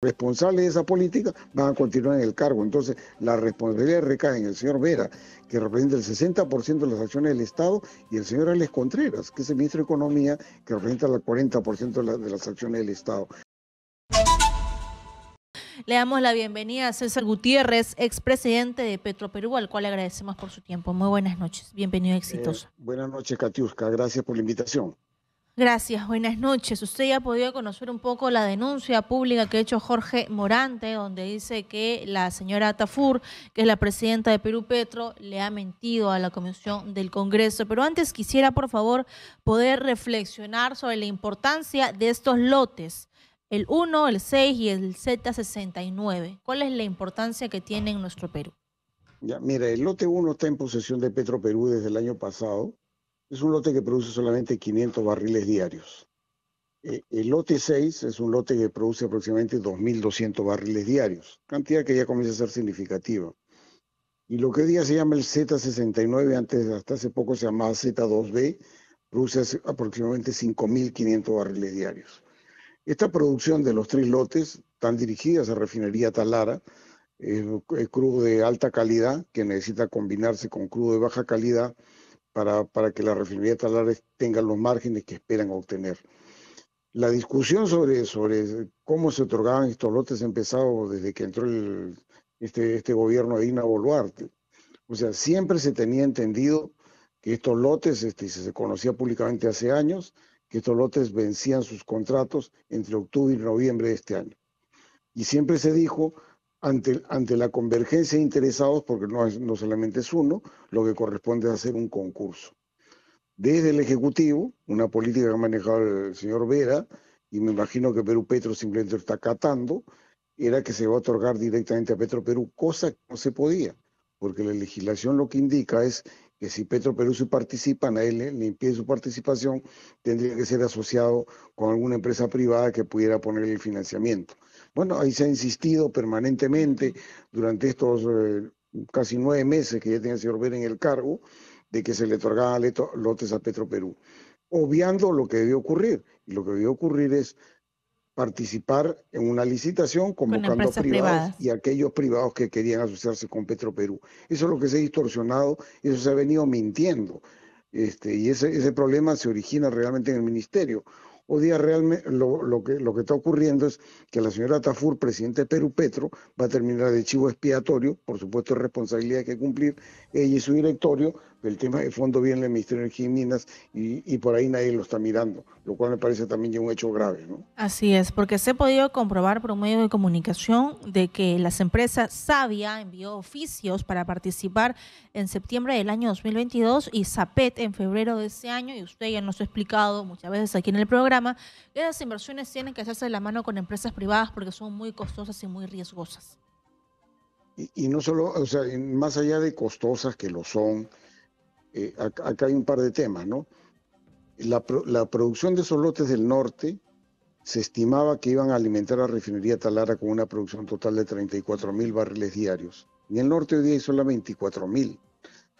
responsables de esa política van a continuar en el cargo. Entonces, la responsabilidad recae en el señor Vera, que representa el 60% de las acciones del Estado, y el señor Alex Contreras, que es el ministro de Economía, que representa el 40% de, las acciones del Estado. Le damos la bienvenida a César Gutiérrez, expresidente de Petro Perú, al cual le agradecemos por su tiempo. Muy buenas noches. Bienvenido eh, exitoso. buenas noches, Katiuska. Gracias por la invitación. Gracias, buenas noches. Usted ya ha podido conocer un poco la denuncia pública que ha hecho Jorge Morante, donde dice que la señora Tafur, que es la presidenta de Perú Petro, le ha mentido a la Comisión del Congreso. Pero antes quisiera, por favor, poder reflexionar sobre la importancia de estos lotes, el 1, el 6 y el Z69. ¿Cuál es la importancia que tiene en nuestro Perú? Ya, mira, el lote 1 está en posesión de Petro Perú desde el año pasado es un lote que produce solamente 500 barriles diarios. Eh, el lote 6 es un lote que produce aproximadamente 2.200 barriles diarios, cantidad que ya comienza a ser significativa. Y lo que hoy día se llama el Z69, antes hasta hace poco se llamaba Z2B, produce aproximadamente 5.500 barriles diarios. Esta producción de los tres lotes, tan dirigidas a refinería Talara, es crudo de alta calidad que necesita combinarse con crudo de baja calidad para, para que la refinería talares tenga los márgenes que esperan obtener. La discusión sobre, sobre cómo se otorgaban estos lotes ha empezado desde que entró este, este gobierno de Ina Boluarte. O sea, siempre se tenía entendido que estos lotes, este, se conocía públicamente hace años, que estos lotes vencían sus contratos entre octubre y noviembre de este año. Y siempre se dijo ante, la convergencia de interesados, porque no, no solamente es uno, lo que corresponde es hacer un concurso. Desde el Ejecutivo, una política que ha manejado el señor Vera, y me imagino que Perú Petro simplemente lo está catando, era que se va a otorgar directamente a Petro Perú, cosa que no se podía, porque la legislación lo que indica es que si Petro Perú se participa, a él le impide su participación, tendría que ser asociado con alguna empresa privada que pudiera poner el financiamiento. Bueno, ahí se ha insistido permanentemente durante estos eh, casi nueve meses que ya tenía el señor Ver en el cargo de que se le otorgaban lotes a Petro Perú, obviando lo que debió ocurrir. Y lo que debió ocurrir es participar en una licitación convocando privados y aquellos privados que querían asociarse con Petro Perú. Eso es lo que se ha distorsionado, eso se ha venido mintiendo. Este, y ese problema se origina realmente en el ministerio. Hoy día realmente lo, que, lo que está ocurriendo es que la señora Tafur, presidente de Perú Petro, va a terminar de chivo expiatorio, por supuesto responsabilidad que cumplir ella y su directorio, el tema de fondo viene del Ministerio de Energía y Minas y, y, por ahí nadie lo está mirando, lo cual me parece también un hecho grave. Así es, porque se ha podido comprobar por un medio de comunicación de que las empresas Sabia envió oficios para participar en septiembre del año 2022 y Zapet en febrero de ese año, y usted ya nos ha explicado muchas veces aquí en el programa, que las inversiones tienen que hacerse de la mano con empresas privadas porque son muy costosas y muy riesgosas. Y, y no solo, o sea, más allá de costosas que lo son, eh, acá, hay un par de temas, ¿no? La, producción de solotes del norte se estimaba que iban a alimentar a la refinería Talara con una producción total de 34 mil barriles diarios. Y el norte hoy día hay solamente 24 mil.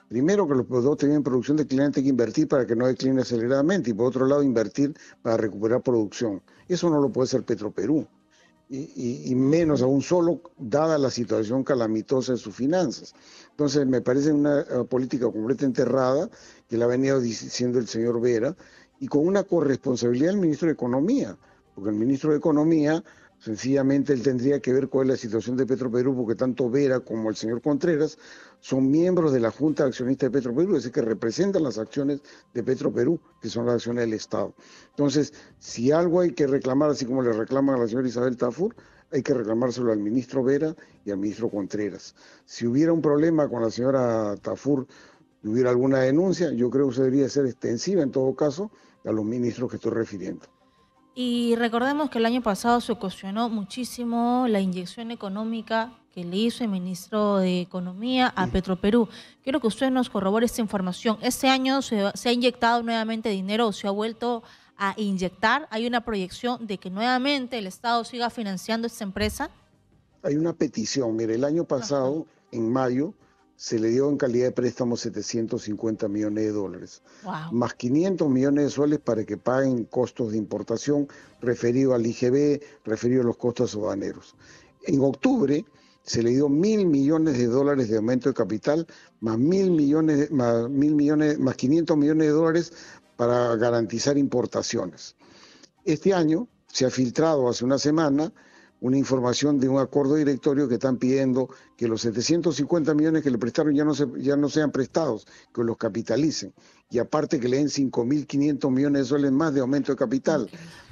Primero, que los dos tenían producción de declinante que invertir para que no decline aceleradamente y por otro lado invertir para recuperar producción. Eso no lo puede hacer Petroperú y, menos aún solo, dada la situación calamitosa de sus finanzas. Entonces, me parece una eh, política completamente errada que la ha venido diciendo el señor Vera y con una corresponsabilidad del ministro de Economía, porque el ministro de Economía Sencillamente él tendría que ver cuál es la situación de Petro Perú, porque tanto Vera como el señor Contreras son miembros de la Junta de Accionistas de Petroperú, es decir, que representan las acciones de Petro Perú, que son las acciones del Estado. Entonces, si algo hay que reclamar, así como le reclaman a la señora Isabel Tafur, hay que reclamárselo al ministro Vera y al ministro Contreras. Si hubiera un problema con la señora Tafur y hubiera alguna denuncia, yo creo que se debería ser extensiva en todo caso a los ministros que estoy refiriendo. Y recordemos que el año pasado se ocasionó muchísimo la inyección económica que le hizo el ministro de Economía a Petroperú. Quiero que usted nos corrobore esta información. ¿Este año se, ha inyectado nuevamente dinero o se ha vuelto a inyectar? ¿Hay una proyección de que nuevamente el Estado siga financiando esta empresa? Hay una petición. Mire, el año pasado, en mayo, se le dio en calidad de préstamo 750 millones de dólares, más 500 millones de soles para que paguen costos de importación referido al IGB, referido a los costos aduaneros. En octubre se le dio mil millones de dólares de aumento de capital, más mil millones, más mil millones, más 500 millones de dólares para garantizar importaciones. Este año se ha filtrado hace una semana una información de un acuerdo directorio que están pidiendo que los 750 millones que le prestaron ya no, ya no sean prestados, que los capitalicen. Y aparte que le den 5.500 millones de soles más de aumento de capital,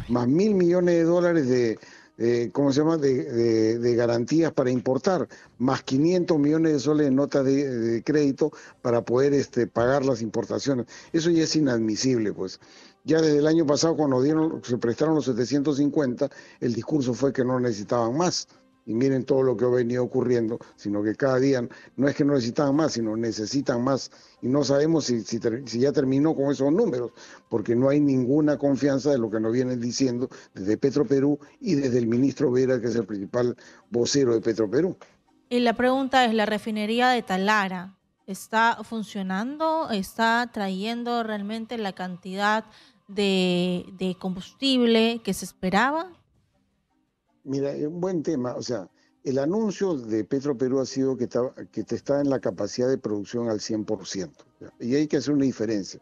más mil millones de dólares de, ¿cómo se llama?, de, garantías para importar, más 500 millones de soles de notas de, de, crédito para poder este, pagar las importaciones. Eso ya es inadmisible, pues. Ya desde el año pasado, cuando dieron, se prestaron los 750, el discurso fue que no necesitaban más. Y miren todo lo que ha venido ocurriendo, sino que cada día no es que no necesitan más, sino necesitan más. Y no sabemos si, si, ya terminó con esos números, porque no hay ninguna confianza de lo que nos vienen diciendo desde Petro Perú y desde el ministro Vera, que es el principal vocero de Petro Perú. Y la pregunta es, ¿la refinería de Talara está funcionando? ¿Está trayendo realmente la cantidad de, combustible que se esperaba? Mira, un eh, buen tema. O sea, el anuncio de Petro Perú ha sido que está, que está en la capacidad de producción al 100%. Y hay que hacer una diferencia.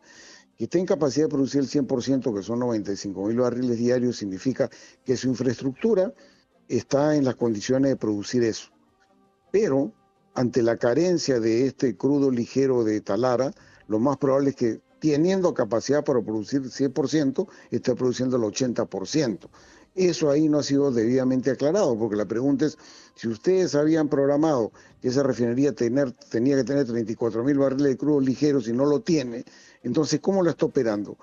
Que esté en capacidad de producir el 100%, que son 95 mil barriles diarios, significa que su infraestructura está en las condiciones de producir eso. Pero ante la carencia de este crudo ligero de Talara, lo más probable es que teniendo capacidad para producir 100%, está produciendo el 80%. Eso ahí no ha sido debidamente aclarado, porque la pregunta es, si ustedes habían programado que esa refinería tener, tenía que tener 34 mil barriles de crudo ligero y no lo tiene, entonces, ¿cómo la está operando?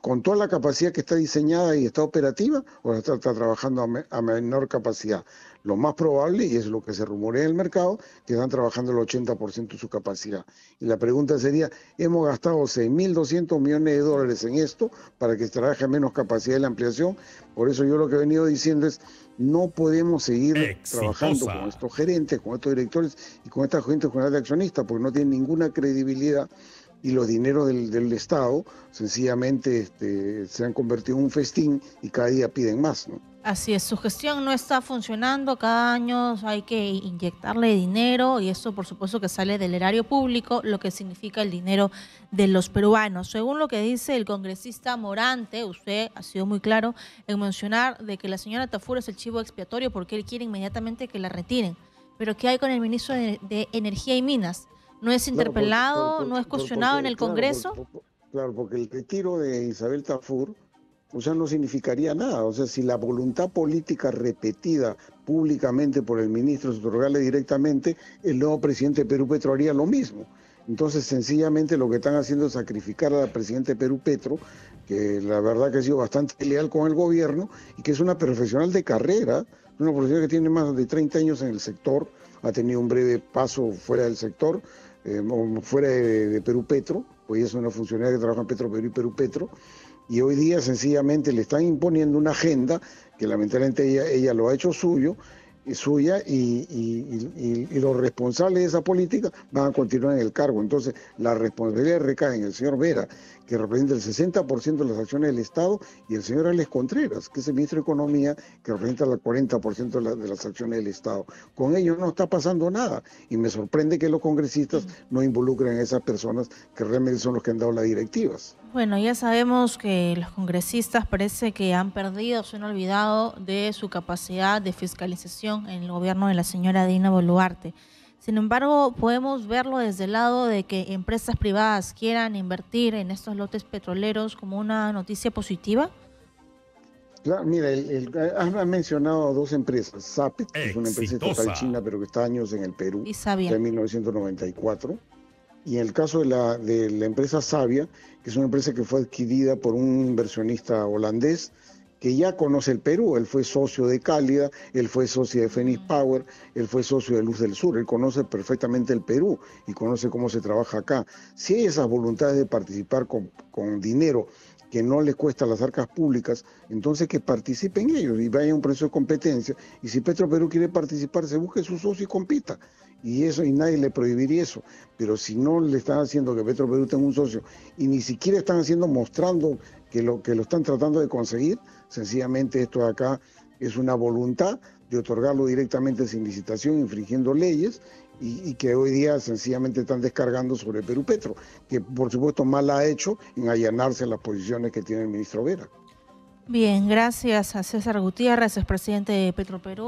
con toda la capacidad que está diseñada y está operativa o está, trabajando a, menor capacidad. Lo más probable, y es lo que se rumorea en el mercado, que están trabajando el 80% de su capacidad. Y la pregunta sería, hemos gastado 6.200 millones de dólares en esto para que trabaje menos capacidad de la ampliación. Por eso yo lo que he venido diciendo es, no podemos seguir trabajando con estos gerentes, con estos directores y con esta gente general de accionistas, porque no tienen ninguna credibilidad y los dineros del, del Estado sencillamente este, se han convertido en un festín y cada día piden más. Así es, su gestión no está funcionando, cada año hay que inyectarle dinero y eso por supuesto que sale del erario público, lo que significa el dinero de los peruanos. Según lo que dice el congresista Morante, usted ha sido muy claro en mencionar de que la señora Tafura es el chivo expiatorio porque él quiere inmediatamente que la retiren. Pero ¿qué hay con el ministro de Energía y Minas? no es interpelado, no es cuestionado en el Congreso. claro, porque el retiro de Isabel Tafur, o sea, no significaría nada. O sea, si la voluntad política repetida públicamente por el ministro se directamente, el nuevo presidente Perú Petro haría lo mismo. Entonces, sencillamente lo que están haciendo es sacrificar a la presidenta Perú Petro, que la verdad que ha sido bastante leal con el gobierno y que es una profesional de carrera, una profesional que tiene más de 30 años en el sector, ha tenido un breve paso fuera del sector, eh, fuera de, Perú Petro, hoy pues es una funcionaria que trabaja en Petro Perú y Perú Petro, y hoy día sencillamente le están imponiendo una agenda que lamentablemente ella lo ha hecho suyo suya y, los responsables de esa política van a continuar en el cargo. Entonces, la responsabilidad recae en el señor Vera, que representa el 60% de las acciones del Estado, y el señor Alex Contreras, que es el ministro de Economía, que representa el 40% de, de, las acciones del Estado. Con ellos no está pasando nada y me sorprende que los congresistas no involucren a esas personas que realmente son los que han dado las directivas. Bueno, ya sabemos que los congresistas parece que han perdido, se han olvidado de su capacidad de fiscalización en el gobierno de la señora Dina Boluarte. Sin embargo, podemos verlo desde el lado de que empresas privadas quieran invertir en estos lotes petroleros como una noticia positiva. mira, has mencionado dos empresas, Zapit, que es una empresa estatal china, pero que está años en el Perú, y De 1994. Y en el caso de la, de la empresa Sabia, que es una empresa que fue adquirida por un inversionista holandés, que ya conoce el Perú. Él fue socio de Cálida, él fue socio de Phoenix Power, él fue socio de Luz del Sur. Él conoce perfectamente el Perú y conoce cómo se trabaja acá. Si hay esas voluntades de participar con, con dinero que no les cuesta a las arcas públicas, entonces que participen ellos y vaya a un proceso de competencia. Y si Petro Perú quiere participar, se busque su socio y compita y eso y nadie le prohibiría eso. Pero si no le están haciendo que Petro Perú tenga un socio y ni siquiera están haciendo mostrando que lo que lo están tratando de conseguir, sencillamente esto de acá es una voluntad de otorgarlo directamente sin licitación, infringiendo leyes y, que hoy día sencillamente están descargando sobre Perú Petro, que por supuesto mal ha hecho en allanarse las posiciones que tiene el ministro Vera. Bien, gracias a César Gutiérrez, expresidente de Petro Perú.